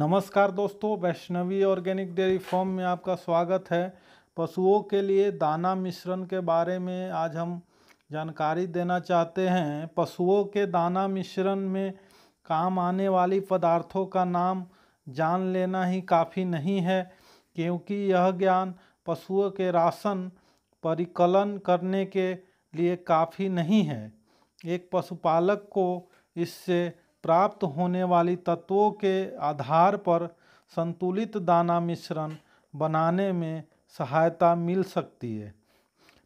नमस्कार दोस्तों Vaishnavi organic dairy farm में आपका स्वागत है पशुओं के लिए दाना मिश्रण के बारे में आज हम जानकारी देना चाहते हैं पशुओं के दाना मिश्रण में काम आने वाली पदार्थों का नाम जान लेना ही काफ़ी नहीं है क्योंकि यह ज्ञान पशुओं के राशन परिकलन करने के लिए काफ़ी नहीं है एक पशुपालक को इससे प्राप्त होने वाली तत्वों के आधार पर संतुलित दाना मिश्रण बनाने में सहायता मिल सकती है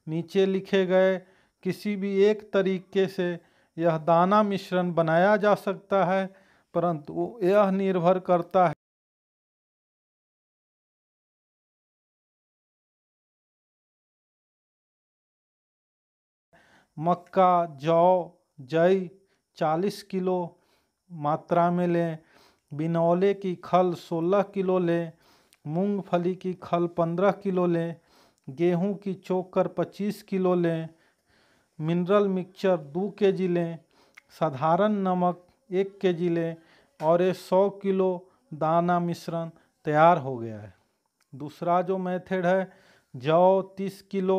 नीचे लिखे गए किसी भी एक तरीके से यह दाना मिश्रण बनाया जा सकता है परंतु यह निर्भर करता है मक्का जौ जई चालीस किलो मात्रा में लें बिनौले की खल 16 किलो लें मूंगफली की खल 15 किलो लें गेहूं की चोकर 25 किलो लें मिनरल मिक्सचर दो के जी लें साधारण नमक एक के जी लें और ये 100 किलो दाना मिश्रण तैयार हो गया है दूसरा जो मेथड है जौ 30 किलो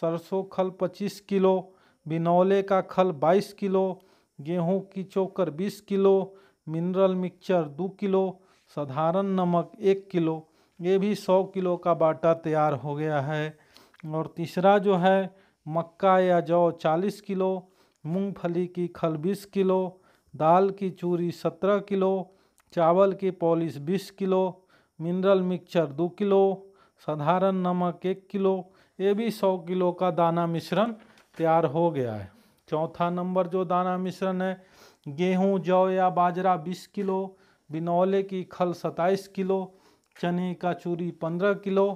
सरसों खल 25 किलो बिनौले का खल 22 किलो गेहूँ की चोकर बीस किलो मिनरल मिक्सचर दो किलो साधारण नमक एक किलो ये भी सौ किलो का बाटा तैयार हो गया है और तीसरा जो है मक्का या जौ चालीस किलो मूंगफली की खल बीस किलो दाल की चूरी सत्रह किलो चावल की पॉलिश बीस किलो मिनरल मिक्सचर दो किलो साधारण नमक एक किलो ये भी सौ किलो का दाना मिश्रण तैयार हो गया है चौथा नंबर जो दाना मिश्रण है गेहूँ जौ या बाजरा 20 किलो बिनौले की खल 27 किलो चने का चूरी 15 किलो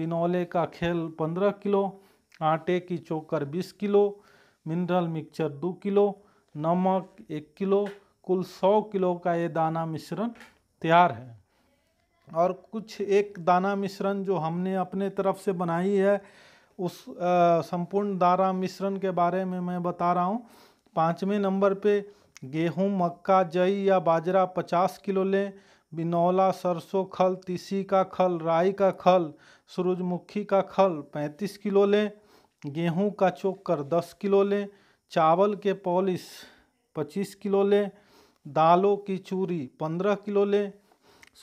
बिनौले का खेल 15 किलो आटे की चोकर 20 किलो मिनरल मिक्सचर 2 किलो नमक 1 किलो कुल 100 किलो का ये दाना मिश्रण तैयार है और कुछ एक दाना मिश्रण जो हमने अपने तरफ से बनाई है उस संपूर्ण दारा मिश्रण के बारे में मैं बता रहा हूँ पाँचवें नंबर पे गेहूँ मक्का जई या बाजरा पचास किलो लें बिनौला सरसों खल तीसी का खल राई का खल सूरजमुखी का खल पैंतीस किलो लें गेहूँ का चोकर दस किलो लें चावल के पॉलिश पच्चीस किलो लें दालों की चूरी पंद्रह किलो लें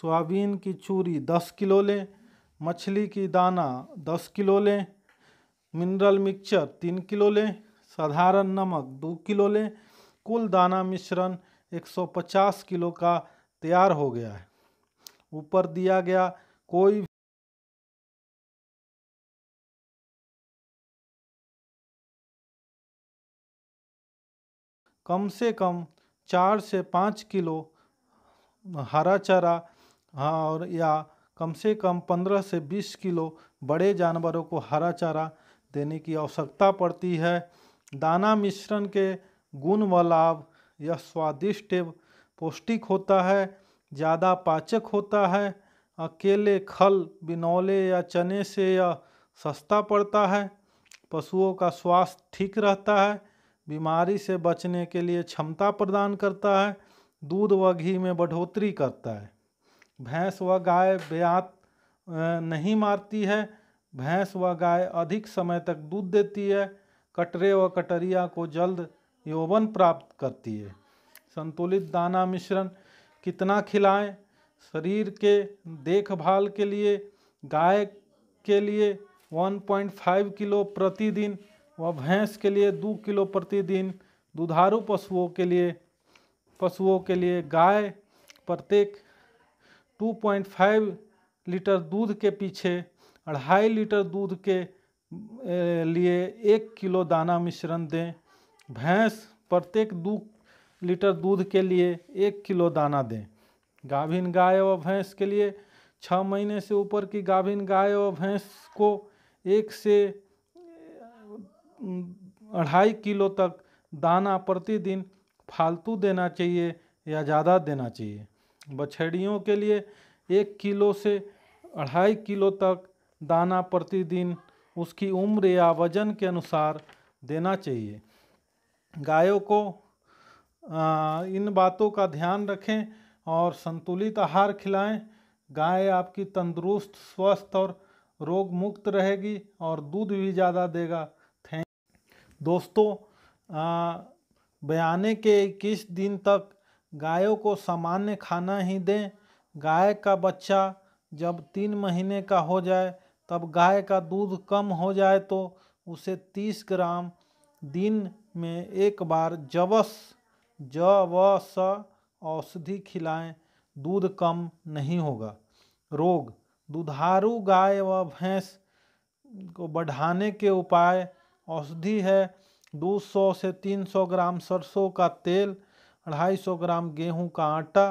सोयाबीन की चूरी दस किलो लें मछली की दाना दस किलो लें मिनरल मिक्सचर तीन किलो लें साधारण नमक दो किलो लें कुल दाना मिश्रण 150 किलो का तैयार हो गया है ऊपर दिया गया कोई कम से कम चार से पाँच किलो हरा चारा हाँ, और या कम से कम पंद्रह से बीस किलो बड़े जानवरों को हरा चारा देने की आवश्यकता पड़ती है दाना मिश्रण के गुण व लाभ यह स्वादिष्ट एवं पौष्टिक होता है ज़्यादा पाचक होता है अकेले खल बिनौले या चने से यह सस्ता पड़ता है पशुओं का स्वास्थ्य ठीक रहता है बीमारी से बचने के लिए क्षमता प्रदान करता है दूध व घी में बढ़ोतरी करता है भैंस व गाय ब्यात नहीं मारती है भैंस व गाय अधिक समय तक दूध देती है कटरे व कटरिया को जल्द यौवन प्राप्त करती है संतुलित दाना मिश्रण कितना खिलाएं शरीर के देखभाल के लिए गाय के लिए 1.5 किलो प्रतिदिन व भैंस के लिए 2 किलो प्रतिदिन दुधारू पशुओं के लिए पशुओं के लिए गाय प्रत्येक 2.5 लीटर दूध के पीछे अढ़ाई लीटर दूध के लिए एक किलो दाना मिश्रण दें भैंस प्रत्येक दो लीटर दूध के लिए एक किलो दाना दें गाभिन गाय व भैंस के लिए छः महीने से ऊपर की गाभिन गाय व भैंस को एक से अढ़ाई किलो तक दाना प्रतिदिन फालतू देना चाहिए या ज़्यादा देना चाहिए बछड़ियों के लिए एक किलो से अढ़ाई किलो तक दाना प्रतिदिन उसकी उम्र या वजन के अनुसार देना चाहिए गायों को आ, इन बातों का ध्यान रखें और संतुलित आहार खिलाएं गाय आपकी तंदुरुस्त स्वस्थ और रोग मुक्त रहेगी और दूध भी ज़्यादा देगा थैंक दोस्तों आ, बयाने के इक्कीस दिन तक गायों को सामान्य खाना ही दें गाय का बच्चा जब तीन महीने का हो जाए तब गाय का दूध कम हो जाए तो उसे तीस ग्राम दिन में एक बार जवस ज व स औषधि खिलाएं दूध कम नहीं होगा रोग दुधारू गाय व भैंस को बढ़ाने के उपाय औषधि है 200 से 300 ग्राम सरसों का तेल 250 ग्राम गेहूं का आटा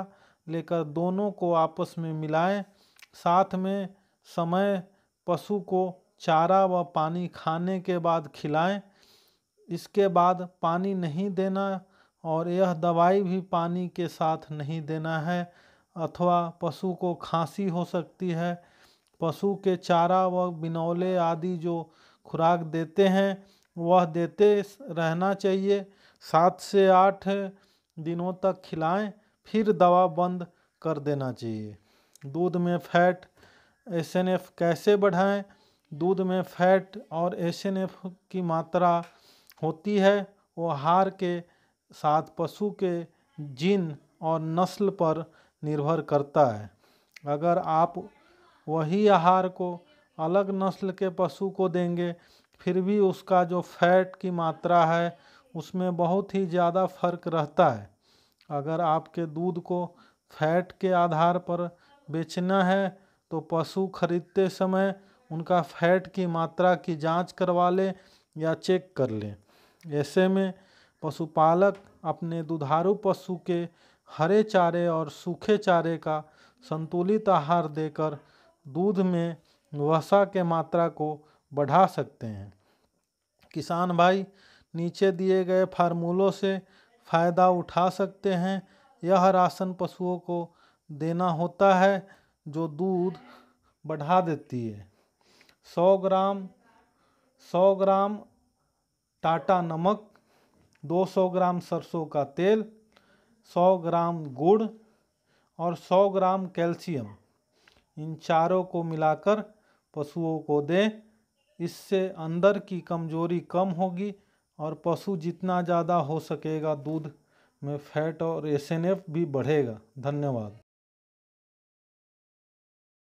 लेकर दोनों को आपस में मिलाएं साथ में समय पशु को चारा व पानी खाने के बाद खिलाएं इसके बाद पानी नहीं देना और यह दवाई भी पानी के साथ नहीं देना है अथवा पशु को खांसी हो सकती है पशु के चारा व बिनौले आदि जो खुराक देते हैं वह देते रहना चाहिए सात से आठ दिनों तक खिलाएं फिर दवा बंद कर देना चाहिए दूध में फैट एस कैसे बढ़ाएं दूध में फैट और एस की मात्रा होती है वो आहार के साथ पशु के जीन और नस्ल पर निर्भर करता है अगर आप वही आहार को अलग नस्ल के पशु को देंगे फिर भी उसका जो फैट की मात्रा है उसमें बहुत ही ज़्यादा फर्क रहता है अगर आपके दूध को फैट के आधार पर बेचना है तो पशु खरीदते समय उनका फैट की मात्रा की जांच करवा लें या चेक कर लें ऐसे में पशुपालक अपने दुधारू पशु के हरे चारे और सूखे चारे का संतुलित आहार देकर दूध में वसा के मात्रा को बढ़ा सकते हैं किसान भाई नीचे दिए गए फार्मूलों से फ़ायदा उठा सकते हैं यह राशन पशुओं को देना होता है जो दूध बढ़ा देती है सौ ग्राम सौ ग्राम टाटा नमक 200 ग्राम सरसों का तेल 100 ग्राम गुड़ और 100 ग्राम कैल्शियम इन चारों को मिलाकर पशुओं को दें इससे अंदर की कमजोरी कम होगी और पशु जितना ज़्यादा हो सकेगा दूध में फैट और एस भी बढ़ेगा धन्यवाद